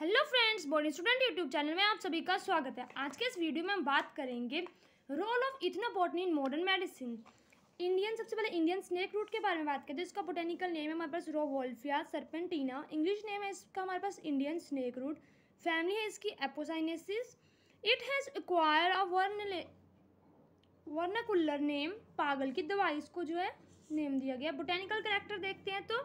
Hello friends boarding student YouTube channel में आप सभी का स्वागत है आज के इस वीडियो में हम बात करेंगे role of ethnobotany in modern medicine Indian सबसे पहले इंडियन स्नेक रूट के बारे में बात करते हैं इसका बोटेनिकल नेम है हमारे पास रोवोल्फिया सरपेंटीना इंग्लिश नेम है इसका हमारे पास इंडियन स्नेक रूट फैमिली है इसकी Apocynaceae it has acquire a vern vernacular name पागल की दवाई इसको जो है नेम दिया गया बोटेनिकल करेक्टर देखते हैं तो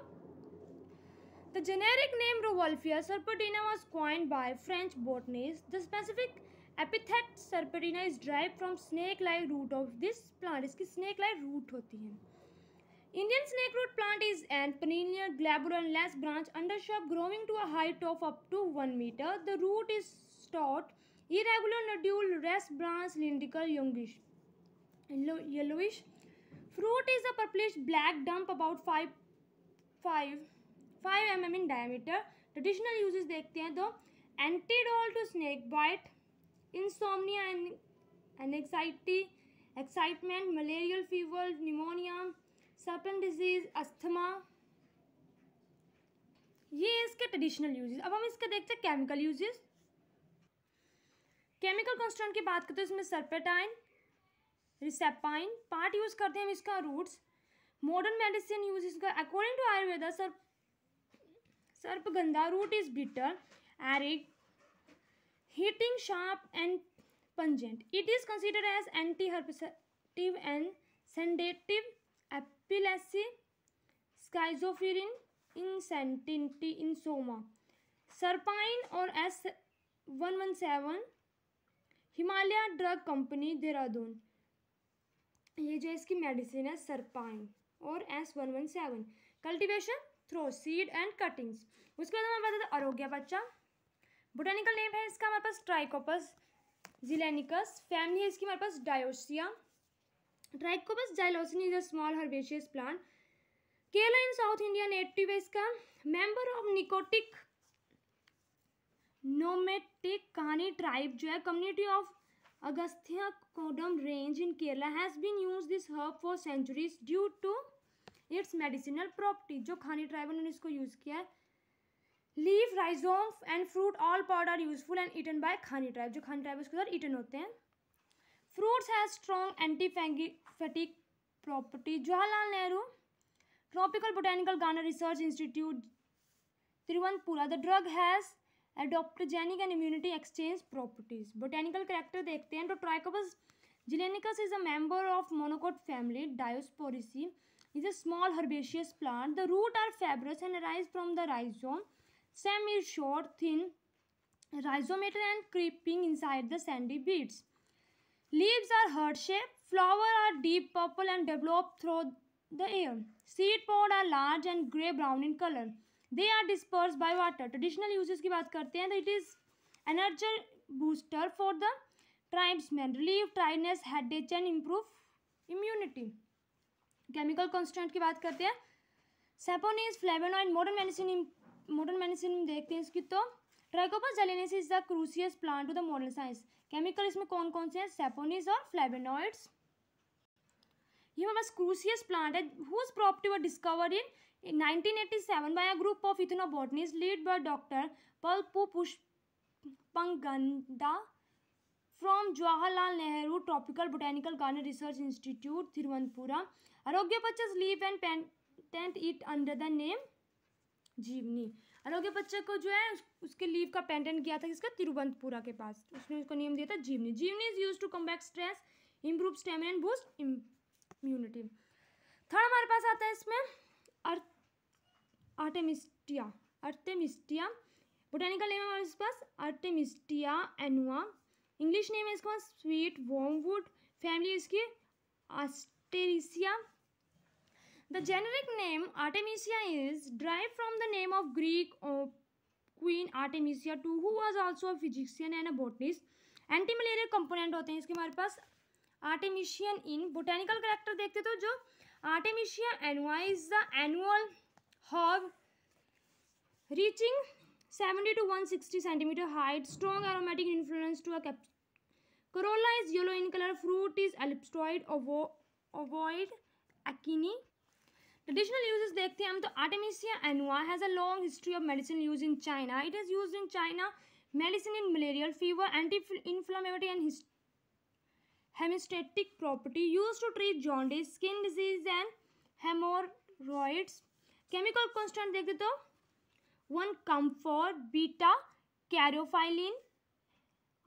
The generic name Rovolfia serpentina was coined by French botanists. The specific epithet serpentina is derived from snake-like root of this plant. Its snake-like root होती Indian snake root plant is an perennial glabrous less branch undershrub growing to a height of up to 1 meter. The root is stout, irregular nodule, rest branch, cylindrical, youngish, yellowish. Fruit is a purplish black dump about 5 5 five M M in diameter traditional uses देखते हैं तो antidote to snake bite insomnia and anxiety excitement malarial fever pneumonia सर्पन disease asthma ये इसके traditional uses अब हम इसके देखते हैं केमिकल यूजेस केमिकल कॉन्स्टेंट की बात करते हैं इसमें सर्पेटाइन रिसेपाइन पार्ट यूज़ करते हैं हम इसका रूट्स मॉडर्न मेडिसिन यूज इसका अकॉर्डिंग टू आयुर्वेदा सर sarpagandha root is bitter arid heating sharp and pungent it is consider as anti हर्पेटिव and sedative epilepsy schizophrenia in insomnia Serpina और S one one seven Himalaya drug company Dehradun ये जो इसकी medicine है Serpina और S one one seven cultivation through seed and cuttings उसके बाद हमारे पास अरोग्या बच्चा बोटानिकल नेम है इसका हमारे पास ट्राइकोपस जिलेनिकस फैमिली है इसकी हमारे पास डायोसिया ट्राइकोपस जाइलोसिन is a small herbaceous plant केला इन साउथ इंडिया नेटिव है इसका मेंबर ऑफ निकोटिक नोमेटिक कहानी ट्राइब जो है community of Agasthya Koodam range in Kerala has been use this herb for centuries due to its medicinal property जो खानी tribal ने इसको यूज़ किया है leaf rhizomes and fruit all powder useful and eaten by खानी ट्राइब जो खानी ट्राइब उसके साथ ईटन होते हैं फ्रूट्स है strong anti property Jawaharlal Nehru tropical botanical garden research institute Thiruvananthapuram the drug has adaptogenic and immunity exchange properties botanical character देखते हैं तो Trichopus zeylanicus is a member of monocot family Dioscoreaceae is a small herbaceous plant. The root are fibrous and arise from the rhizome. Stem is short, thin, rhizomatal and creeping inside the sandy beds. Leaves are heart-shaped. Flower are deep purple and develop through the air. Seed pod are large and grey-brown in color. They are dispersed by water. Traditional uses की बात करते हैं it is energy booster for the tribesmen, relieve tiredness, headache and improve immunity. Chemical constant की बात करते हैं saponins flavonoid modern medicine modern medicine देखते हैं इसकी तो Trichopus zeylanicus is the curious plant to the modern science chemical इसमें कौन कौन से हैं सेपोनिस और फ्लेवेनॉइड्स ये हमारे क्रूसियस प्लांट है whose property were discovered in 1987 by a group of ethnobotanists led by doctor Palpu Pushpangadan from Jawaharlal Nehru tropical botanical garden research institute Thiruvananthapuram Arogya Pacha leave and tent it under the name Jeevani Arogya बच्चा को जो है उसके लीव का पेंटेंट किया था किसका तिरुवंतपुरा के पास उसने उसको नेम दिया था Jeevani Jeevani is use to combat stress improve stamina and boost immunity third हमारे पास आता है इसमें आर्टेमिस्टिया आर्टेमिस्टिया बोटेनिकल नेम हमारे पास आर्टेमिस्टिया एनुआ इंग्लिश नेम है इसका स्वीट वॉमवुड फैमिली इसकी Asteraceae the generic name Artemisia is drive from the name of Greek queen Artemisia to who was also a physician and a botanist anti malaria component होते हैं इसके हमारे पास आर्टेमिशियन इन botanical character देखते तो जो Artemisia annua is the annual herb reaching 70 to 160 centimeter height, strong aromatic influence to a cap. Corolla is yellow in color, fruit is ellipsoid, ovo ovoid, acini. Traditional uses देखते हैं हम तो Artemisia annua has a long history of medicine use in China. It is used in China medicine in malarial fever, anti-inflammatory and hemostatic property. Used to treat jaundice, skin disease and hemorrhoids. Chemical constant देखते तो one camphor beta carophyllin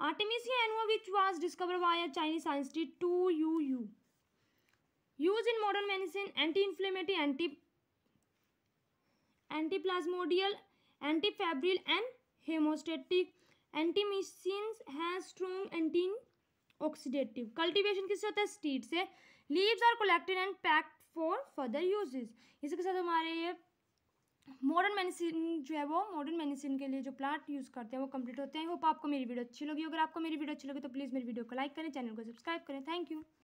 artemisia annua which was discovered by a chinese scientist 2uu used in modern medicine anti-inflammatory anti antiplasmodial antifabril and hemostatic antimycins has strong anti oxidative cultivation किससे होता है stead से leaves are collected and packed for further uses इसके साथ हमारे ये modern medicine जो है वो मॉडर्न मेडिसिन के लिए जो प्लांट यूज़ करते हैं वो कंप्लीट होते हैं होप आपको मेरी वीडियो अच्छी लगी अगर आपको मेरी वीडियो अच्छी लगी तो प्लीज़ मेरी वीडियो को लाइक करें चैनल को सब्सक्राइब करें थैंक यू